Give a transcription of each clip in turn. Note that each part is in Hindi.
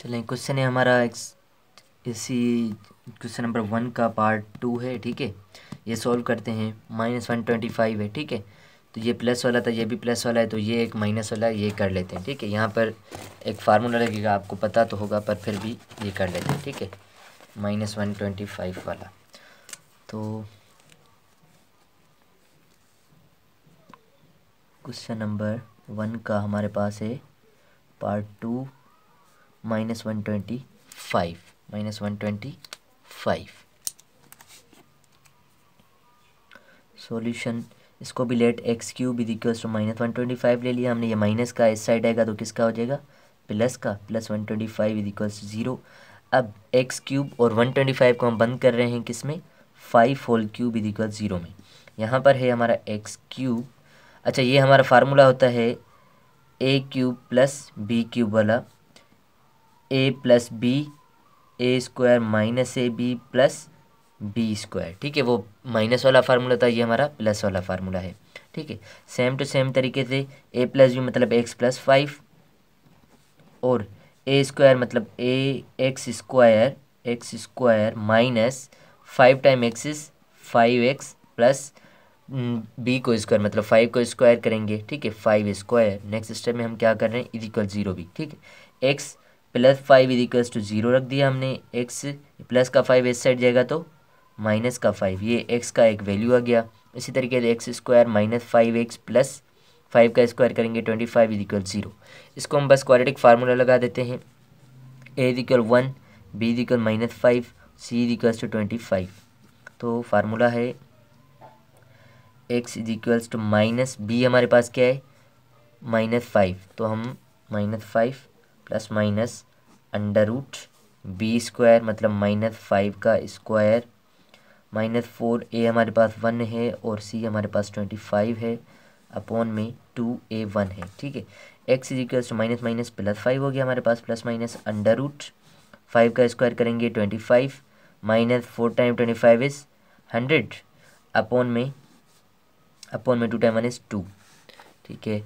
चलें क्वेश्चन है हमारा इसी क्वेश्चन नंबर वन का पार्ट टू है ठीक है ये सॉल्व करते हैं माइनस वन ट्वेंटी फाइव है ठीक है तो ये प्लस वाला था ये भी प्लस वाला है तो ये एक माइनस वाला ये कर लेते हैं ठीक है यहाँ पर एक फार्मूला लगेगा आपको पता तो होगा पर फिर भी ये कर लेते हैं ठीक है माइनस वन ट्वेंटी फाइव वाला तो क्वेश्चन नंबर वन का हमारे पास है part two minus one twenty five minus one twenty five solution इसको भी let x cube is equals to minus one twenty five ले लिया हमने ये माइनस का इस साइड आएगा तो किसका हो जाएगा प्लस का plus one twenty five is zero अब एक्स क्यूब और वन ट्वेंटी फाइव को हम बंद कर रहे हैं किस में five whole cube is zero में यहाँ पर है हमारा एक्स क्यूब अच्छा ये हमारा फार्मूला होता है a cube plus b cube वाला a plus b a square minus a b plus b square ठीक है वो माइनस वाला फार्मूला था ये हमारा प्लस वाला फार्मूला है ठीक है सेम टू सेम तरीके से ए प्लस बी मतलब एक्स प्लस फाइव और ए स्क्वायर मतलब a x square x square minus five time x is five x plus b को स्क्वायर मतलब फाइव को स्क्वायर करेंगे ठीक है फाइव स्क्वायर नेक्स्ट स्टेप में हम क्या कर रहे हैं इज इक्वल जीरो भी ठीक है x plus five is equals to zero रख दिया हमने एक्स प्लस का फाइव इस साइड जाएगा तो माइनस का फाइव ये एक्स का एक वैल्यू आ गया इसी तरीके से x square minus five x plus five का स्क्वायर करेंगे twenty five is equal zero इसको हम बस क्वाड्रेटिक फार्मूला लगा देते हैं a is equal one b is equal minus five c is equals to twenty five तो फार्मूला है x is equals to minus b हमारे पास क्या है माइनस फाइव तो हम minus five plus minus under root b square मतलब माइनस फाइव का स्क्वायर माइनस फोर ए हमारे पास वन है और सी हमारे पास ट्वेंटी फाइव है अपॉन में टू ए वन है ठीक है x is equals to minus minus plus five हो गया हमारे पास plus minus under root five का स्क्वायर करेंगे twenty five minus four time twenty five is hundred upon में अपॉन में two time one is two ठीक है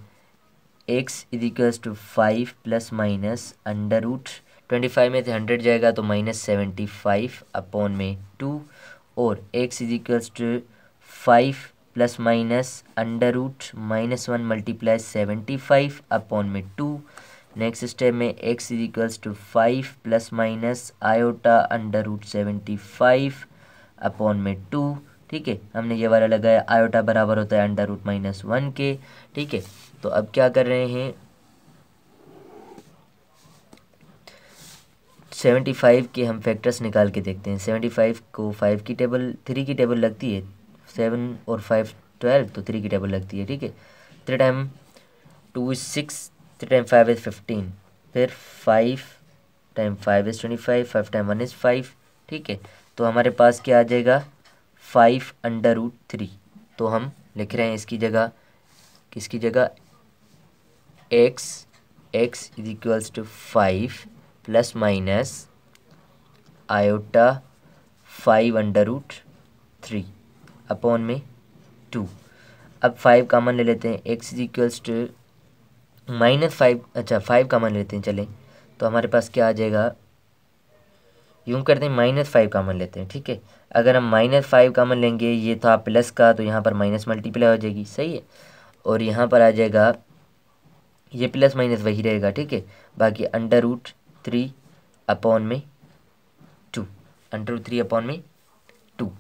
x equals to five plus minus under root twenty five में से हंड्रेड जाएगा तो माइनस सेवेंटी फाइव अपॉन में टू और is equals to five plus minus under root minus one multiply seventy five upon में टू नेक्स्ट स्टेप में x equals to five plus minus iota under root seventy five upon में टू ठीक है हमने ये वाला लगाया आयोटा बराबर होता है अंडर रूट माइनस वन के ठीक है तो अब क्या कर रहे हैं सेवेंटी फाइव के हम फैक्टर्स निकाल के देखते हैं सेवेंटी फाइव को फाइव की टेबल थ्री की टेबल लगती है सेवन और फाइव ट्वेल्व तो थ्री की टेबल लगती है ठीक है three time two is six three time five is fifteen फिर five time five is twenty five five time one is five ठीक है तो हमारे पास क्या आ जाएगा फाइव अंडर रूट थ्री तो हम लिख रहे हैं इसकी जगह किसकी जगह x x is equals to five plus minus iota five under root three upon में टू अब फाइव कामन ले लेते हैं x is equals to minus five अच्छा फाइव कामन लेते हैं चलें तो हमारे पास क्या आ जाएगा यूँ करते हैं माइनस फाइव कामन लेते हैं ठीक है अगर हम माइनस फाइव कामन लेंगे ये था प्लस का तो यहाँ पर माइनस मल्टीप्लाई हो जाएगी सही है और यहाँ पर आ जाएगा ये प्लस माइनस वही रहेगा ठीक है बाकी अंडर रूट थ्री अपॉन में two under root three upon में टू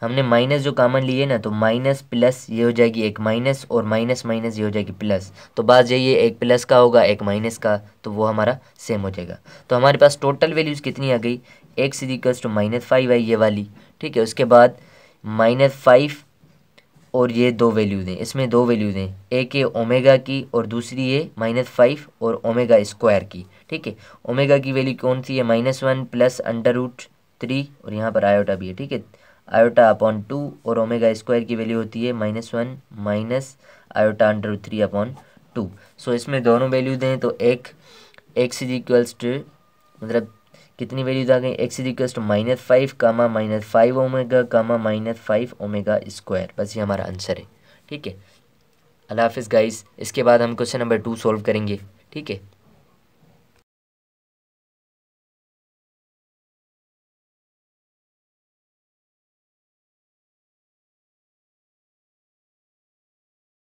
हमने माइनस जो कामन लिए ना तो माइनस प्लस ये हो जाएगी एक माइनस और माइनस माइनस ये हो जाएगी प्लस तो बात जाइए एक प्लस का होगा एक माइनस का तो वो हमारा सेम हो जाएगा तो हमारे पास टोटल वैल्यूज़ कितनी आ गई x equals to minus five है ये वाली ठीक है उसके बाद माइनस फाइव और ये दो वैल्यू दें इसमें दो वैल्यू दें एक है ओमेगा की और दूसरी है माइनस फाइव और ओमेगा स्क्वायर की ठीक है ओमेगा की वैल्यू कौन सी है minus one plus under root three और यहाँ पर आयोटा भी है ठीक है आयोटा अपॉन टू और ओमेगा स्क्वायर की वैल्यू होती है minus one minus iota under root three upon two so इसमें दोनों वैल्यू दें तो एक एक्स इज इक्वल्स टू मतलब कितनी वैल्यूज आ गई x is to minus five comma minus five omega comma minus five omega square बस ये हमारा आंसर है ठीक है अल्लाह हाफिज़ गाइस इसके बाद हम क्वेश्चन नंबर टू सॉल्व करेंगे ठीक है